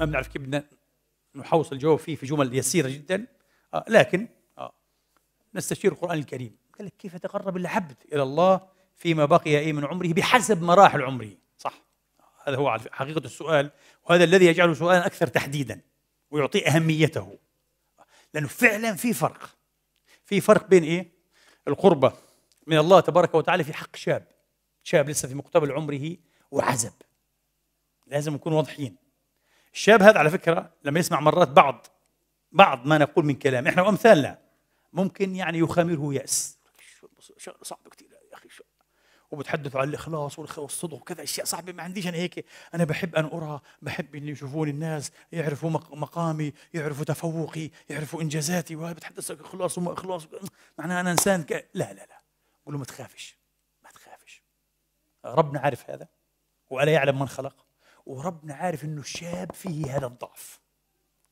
ما بنعرف كيف بدنا نحوص الجواب فيه في جمل يسيره جدا آه، لكن آه، نستشير القران الكريم قال لك كيف تقرب العبد الى الله فيما بقي اي من عمره بحسب مراحل عمره صح هذا هو حقيقه السؤال وهذا الذي يجعله سؤالا اكثر تحديدا ويعطيه اهميته لانه فعلا في فرق في فرق بين ايه القربه من الله تبارك وتعالى في حق شاب شاب لسه في مقتبل عمره وعزب لازم نكون واضحين الشاب هذا على فكره لما يسمع مرات بعض بعض ما نقول من كلام احنا وامثالنا ممكن يعني يخامره ياس صعب كثير يا اخي وبتحدثوا عن الاخلاص والصدق وكذا اشياء صعبه ما عنديش انا هيك انا بحب ان ارى بحب ان يشوفوني الناس يعرفوا مقامي يعرفوا تفوقي يعرفوا انجازاتي وهي بتحدث اخلاص وما اخلاص معناها انا انسان ك... لا لا لا قول له ما تخافش ما تخافش ربنا عارف هذا ولا يعلم من خلق وربنا عارف انه الشاب فيه هذا الضعف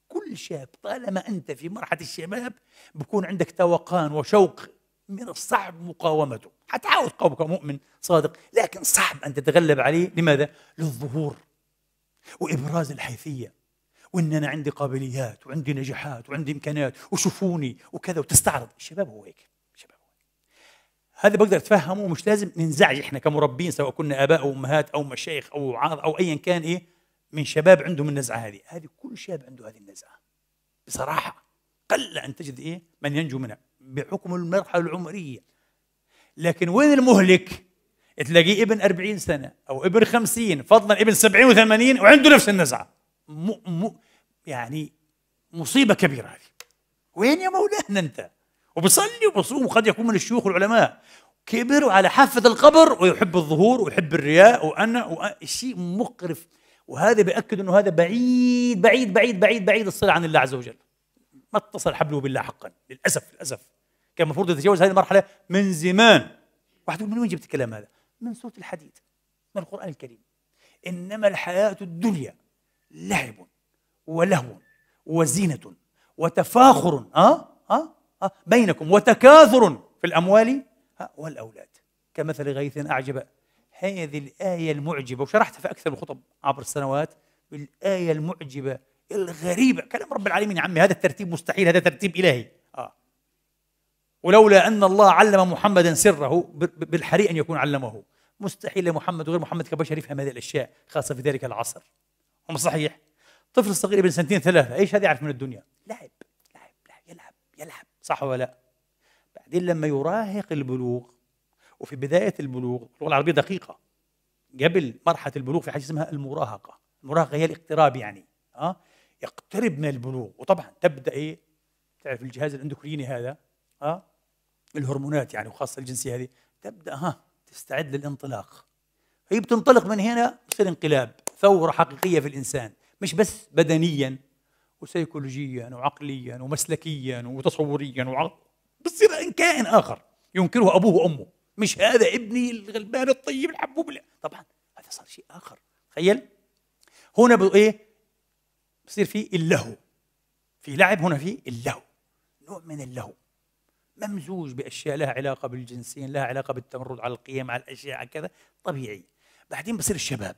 كل شاب طالما انت في مرحله الشباب بكون عندك توقان وشوق من الصعب مقاومته حتعاود قومك مؤمن صادق لكن صعب أن تتغلب عليه لماذا؟ للظهور وإبراز الحيثية وإن أنا عندي قابليات وعندي نجاحات وعندي إمكانيات وشوفوني وكذا وتستعرض الشباب هو هيك هذا بقدر اتفهمه ومش لازم ننزعج احنا كمربين سواء كنا اباء او امهات او مشايخ او وعاظ او ايا كان ايه من شباب عندهم النزعه هذه، هذه كل شاب عنده هذه النزعه. بصراحه قل ان تجد ايه من ينجو منها بحكم المرحله العمريه. لكن وين المهلك؟ تلاقيه ابن 40 سنه او ابن 50 فضلا ابن 70 و80 وعنده نفس النزعه. م... م... يعني مصيبه كبيره هذه. وين يا مولانا انت؟ وبصلي وبصوم وقد يكون من الشيوخ والعلماء كبر على حافة القبر ويحب الظهور ويحب الرياء وأنا, شيء مقرف وهذا بيأكد أنه هذا بعيد بعيد بعيد بعيد بعيد الصلة عن الله عز وجل ما اتصل حبله بالله حقا للأسف للأسف كان المفروض يتجاوز هذه المرحلة من زمان واحد يقول من وين جبت الكلام هذا؟ من سورة الحديد من القرآن الكريم إنما الحياة الدنيا لعب ولهو وزينة وتفاخر أه؟ أه؟ بينكم وتكاثر في الأموال والأولاد كمثل غيث أعجب هذه الآية المعجبة وشرحتها في أكثر الخطب عبر السنوات الآية المعجبة الغريبة كلام رب العالمين يا عمي هذا الترتيب مستحيل هذا ترتيب إلهي آه. ولولا أن الله علم محمدا سره بالحري أن يكون علمه مستحيل محمد وغير محمد كبشر يفهم هذه الأشياء خاصة في ذلك العصر هم صحيح طفل صغير ابن سنتين ثلاثة ايش هذا يعرف من الدنيا؟ لعب صح ولا لا؟ بعدين لما يراهق البلوغ وفي بداية البلوغ اللغة العربية دقيقة قبل مرحلة البلوغ في حاجة اسمها المراهقة المراهقة هي الاقتراب يعني أه؟ يقترب من البلوغ وطبعا تبدأ إيه تعرف الجهاز الاندوكريني هذا أه؟ الهرمونات يعني وخاصة الجنسية هذه تبدأ ها تستعد للانطلاق هي بتنطلق من هنا بصير انقلاب ثورة حقيقية في الإنسان مش بس بدنيا وسيكولوجيا وعقليا ومسلكيا وتصوريا وعقل بتصير كائن اخر ينكره ابوه وامه مش هذا ابني الغلبان الطيب الحبوب لا طبعا هذا صار شيء اخر تخيل هنا ايه بصير في اللهو في لعب هنا في اللهو نوع من اللهو ممزوج باشياء لها علاقه بالجنسين لها علاقه بالتمرد على القيم على الاشياء على كذا طبيعي بعدين بصير الشباب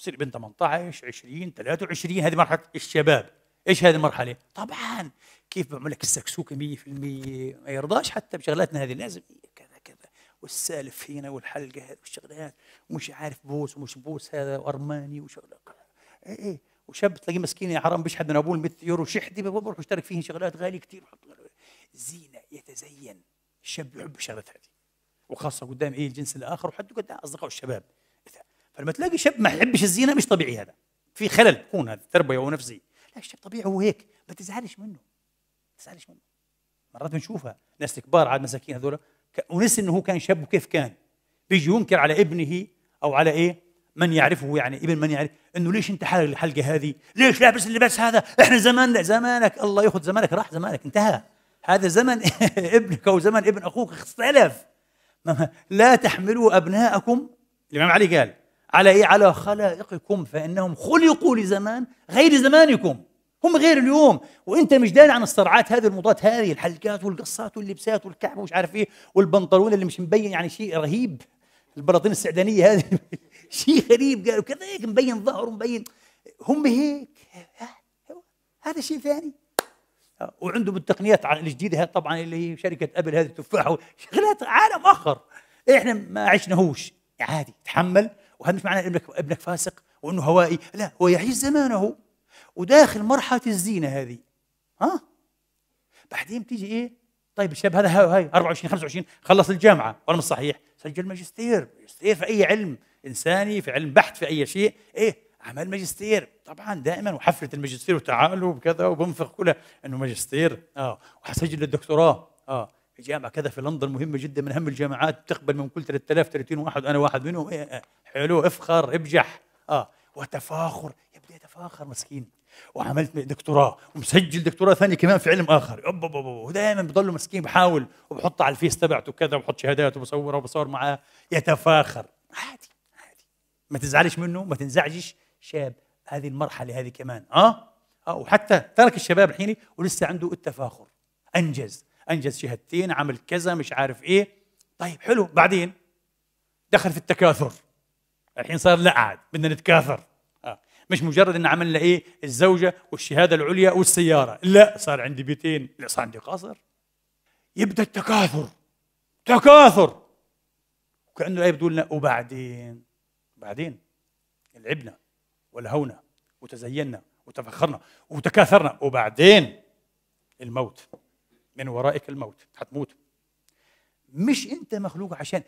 بصير ابن 18 20 23 هذه مرحله الشباب ايش هذه المرحله طبعا كيف بعمل لك السكسوكه 100% ما يرضاش حتى بشغلاتنا هذه لازم كذا كذا والسالف هنا والحلقه هذه والشغلات ومش عارف بوس ومش بوس هذا وارماني وشغلات ايه ايه وشاب تلاقيه مسكين يا حرام بيشحد من ابوه 100 يورو شحدي بروح اشترك فيه شغلات غاليه كثير زينه يتزين الشاب يحب الشغلات هذه وخاصه قدام ايه الجنس الاخر وحتى قدام اصدقائه الشباب فلما تلاقي شاب ما يحبش الزينه مش طبيعي هذا في خلل يكون هذا تربوي او نفسي لا الشاب طبيعي هو هيك ما تزعلش منه ما تزعلش منه مرات بنشوفها ناس كبار عاد مساكين هذول ونسي انه هو كان شاب وكيف كان بيجي ينكر على ابنه او على ايه من يعرفه يعني ابن من يعرف انه ليش انت حالق الحلقه هذه؟ ليش لابس اللباس هذا؟ احنا زماننا زمانك الله ياخذ زمانك راح زمانك انتهى هذا زمن ابنك او زمن ابن اخوك اختلف لا تحملوا ابناءكم الامام علي قال على إيه؟ على خلائقكم فإنهم خلقوا لزمان غير زمانكم هم غير اليوم وانت مش داري عن الصرعات هذه الموضات هذه الحلقات والقصات واللبسات والكعبه ومش عارف ايه والبنطلون اللي مش مبين يعني شيء رهيب البلاطين السعدانيه هذه شيء غريب قالوا كذا هيك مبين ظهره مبين هم هيك هذا شيء ثاني وعندهم التقنيات الجديده طبعا اللي هي شركه ابل هذه التفاحه شغلات عالم اخر احنا ما عشناهوش عادي تحمل وهذا مش معناه ابنك ابنك فاسق وانه هوائي لا هو يعيش زمانه وداخل مرحله الزينه هذه ها بعدين بتيجي ايه طيب الشاب هذا هاي 24 25 خلص الجامعه ولا مش صحيح سجل ماجستير ماجستير في اي علم انساني في علم بحث في اي شيء ايه عمل ماجستير طبعا دائما وحفله الماجستير وتعالوا وكذا وبنفخ كلها انه ماجستير اه وحسجل الدكتوراه اه جامعه كذا في لندن مهمه جدا من اهم الجامعات بتقبل من كل 3000 30 واحد انا واحد منهم إيه، إيه، حلو افخر ابجح اه وتفاخر يبدا يتفاخر مسكين وعملت دكتوراه ومسجل دكتوراه ثانيه كمان في علم اخر ودائما بضله مسكين بحاول وبحط على الفيس تبعته كذا وبحط شهادات وبصورها وبصور معاه يتفاخر عادي عادي ما تزعلش منه ما تنزعجش شاب هذه المرحله هذه كمان اه, آه وحتى ترك الشباب الحين ولسه عنده التفاخر انجز انجز شهادتين عمل كذا مش عارف ايه طيب حلو بعدين دخل في التكاثر الحين صار لا عاد بدنا نتكاثر آه. مش مجرد ان عملنا ايه الزوجه والشهاده العليا والسياره لا صار عندي بيتين لا صار عندي قصر يبدا التكاثر تكاثر وكانه الايه بتقول لنا وبعدين بعدين لعبنا ولهونا وتزينا وتفخرنا وتكاثرنا وبعدين الموت من ورائك الموت هتموت مش انت مخلوق عشان